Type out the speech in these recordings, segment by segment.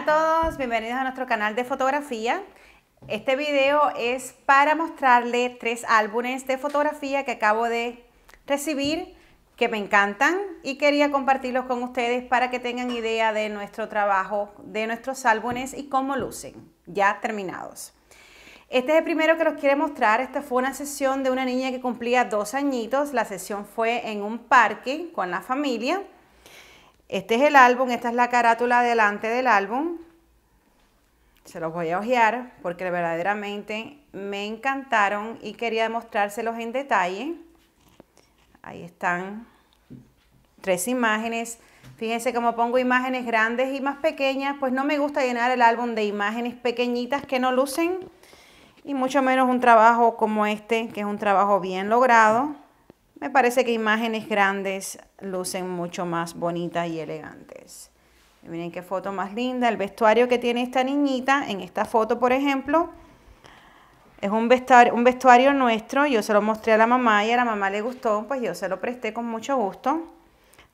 Hola a todos, bienvenidos a nuestro canal de fotografía. Este video es para mostrarles tres álbumes de fotografía que acabo de recibir que me encantan y quería compartirlos con ustedes para que tengan idea de nuestro trabajo, de nuestros álbumes y cómo lucen ya terminados. Este es el primero que los quiero mostrar. Esta fue una sesión de una niña que cumplía dos añitos. La sesión fue en un parque con la familia. Este es el álbum, esta es la carátula delante del álbum. Se los voy a hojear porque verdaderamente me encantaron y quería mostrárselos en detalle. Ahí están tres imágenes. Fíjense cómo pongo imágenes grandes y más pequeñas, pues no me gusta llenar el álbum de imágenes pequeñitas que no lucen y mucho menos un trabajo como este, que es un trabajo bien logrado. Me parece que imágenes grandes lucen mucho más bonitas y elegantes. Miren qué foto más linda. El vestuario que tiene esta niñita en esta foto, por ejemplo, es un vestuario, un vestuario nuestro. Yo se lo mostré a la mamá y a la mamá le gustó, pues yo se lo presté con mucho gusto.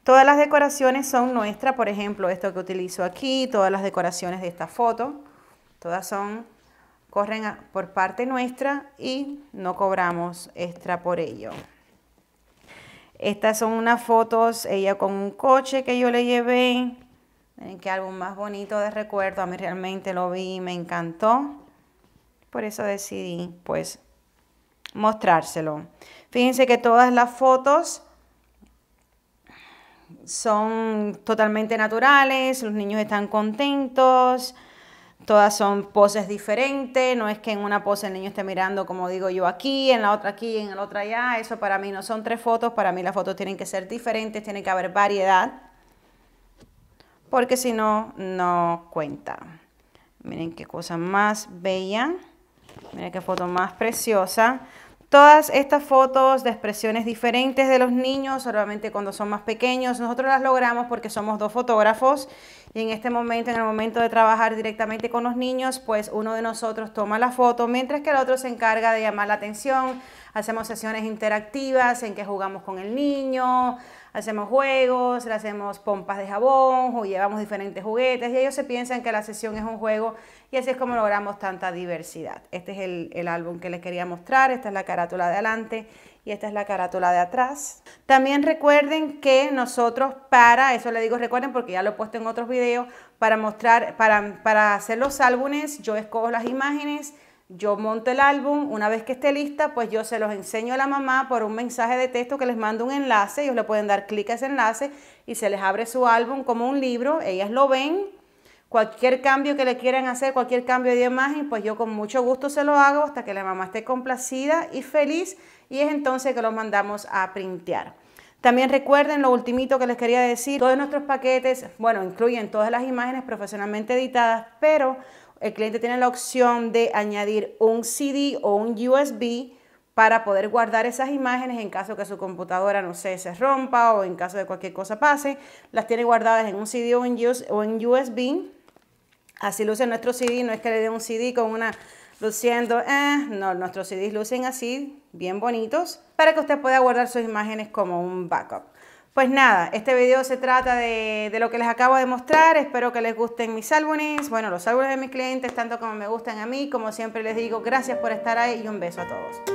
Todas las decoraciones son nuestras, por ejemplo, esto que utilizo aquí, todas las decoraciones de esta foto, todas son, corren por parte nuestra y no cobramos extra por ello. Estas son unas fotos, ella con un coche que yo le llevé. Miren qué álbum más bonito de recuerdo. A mí realmente lo vi y me encantó. Por eso decidí, pues, mostrárselo. Fíjense que todas las fotos son totalmente naturales, los niños están contentos, Todas son poses diferentes, no es que en una pose el niño esté mirando, como digo yo, aquí, en la otra aquí, en la otra allá. Eso para mí no son tres fotos, para mí las fotos tienen que ser diferentes, tiene que haber variedad, porque si no, no cuenta. Miren qué cosa más bella, miren qué foto más preciosa. Todas estas fotos de expresiones diferentes de los niños, solamente cuando son más pequeños, nosotros las logramos porque somos dos fotógrafos y en este momento, en el momento de trabajar directamente con los niños, pues uno de nosotros toma la foto, mientras que el otro se encarga de llamar la atención. Hacemos sesiones interactivas en que jugamos con el niño, hacemos juegos, le hacemos pompas de jabón, o llevamos diferentes juguetes y ellos se piensan que la sesión es un juego y así es como logramos tanta diversidad. Este es el, álbum que les quería mostrar, esta es la carátula de adelante y esta es la carátula de atrás. También recuerden que nosotros para, eso le digo recuerden porque ya lo he puesto en otros videos, para mostrar, para, para hacer los álbumes yo escojo las imágenes, yo monto el álbum, una vez que esté lista, pues yo se los enseño a la mamá por un mensaje de texto que les mando un enlace, ellos le pueden dar clic a ese enlace y se les abre su álbum como un libro, ellas lo ven, cualquier cambio que le quieran hacer, cualquier cambio de imagen, pues yo con mucho gusto se lo hago hasta que la mamá esté complacida y feliz y es entonces que los mandamos a printear. También recuerden lo ultimito que les quería decir, todos nuestros paquetes, bueno, incluyen todas las imágenes profesionalmente editadas, pero el cliente tiene la opción de añadir un CD o un USB para poder guardar esas imágenes en caso que su computadora, no sé, se rompa o en caso de cualquier cosa pase, las tiene guardadas en un CD o en USB. Así luce nuestro CD, no es que le dé un CD con una luciendo, eh, no, nuestros CDs lucen así, bien bonitos para que usted pueda guardar sus imágenes como un backup. Pues nada, este video se trata de, de, lo que les acabo de mostrar, espero que les gusten mis álbumes, bueno, los álbumes de mis clientes, tanto como me gustan a mí, como siempre les digo, gracias por estar ahí y un beso a todos.